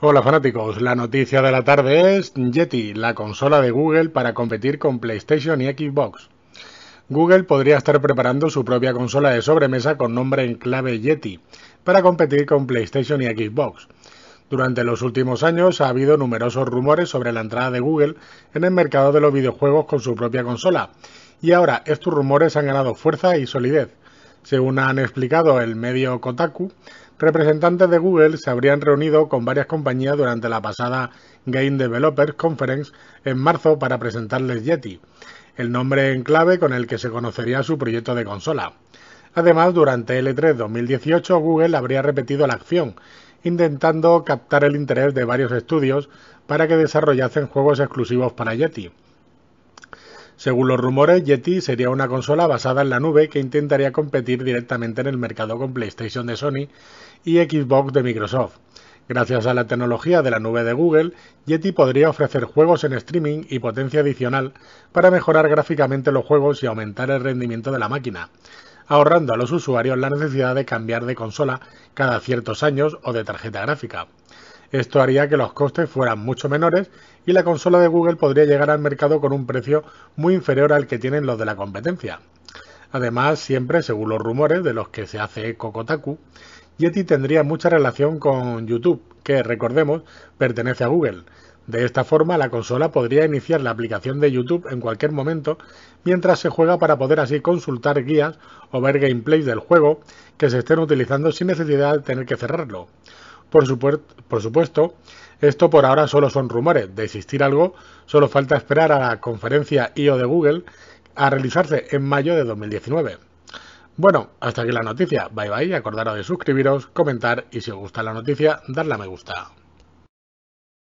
Hola fanáticos, la noticia de la tarde es Yeti, la consola de Google para competir con PlayStation y Xbox. Google podría estar preparando su propia consola de sobremesa con nombre en clave Yeti para competir con PlayStation y Xbox. Durante los últimos años ha habido numerosos rumores sobre la entrada de Google en el mercado de los videojuegos con su propia consola, y ahora estos rumores han ganado fuerza y solidez. Según han explicado el medio Kotaku, representantes de Google se habrían reunido con varias compañías durante la pasada Game Developers Conference en marzo para presentarles Yeti, el nombre en clave con el que se conocería su proyecto de consola. Además, durante L3 2018 e Google habría repetido la acción, intentando captar el interés de varios estudios para que desarrollasen juegos exclusivos para Yeti. Según los rumores, Yeti sería una consola basada en la nube que intentaría competir directamente en el mercado con PlayStation de Sony y Xbox de Microsoft. Gracias a la tecnología de la nube de Google, Yeti podría ofrecer juegos en streaming y potencia adicional para mejorar gráficamente los juegos y aumentar el rendimiento de la máquina, ahorrando a los usuarios la necesidad de cambiar de consola cada ciertos años o de tarjeta gráfica. Esto haría que los costes fueran mucho menores y la consola de Google podría llegar al mercado con un precio muy inferior al que tienen los de la competencia. Además, siempre según los rumores de los que se hace eco Yeti tendría mucha relación con YouTube, que recordemos pertenece a Google. De esta forma, la consola podría iniciar la aplicación de YouTube en cualquier momento mientras se juega para poder así consultar guías o ver gameplays del juego que se estén utilizando sin necesidad de tener que cerrarlo. Por, supuesto, esto por ahora solo son rumores. De existir algo, solo falta esperar a la conferencia IO de Google a realizarse en mayo de 2019. Bueno, hasta aquí la noticia. Bye bye, acordaros de suscribiros, comentar y si os gusta la noticia, darle a me gusta.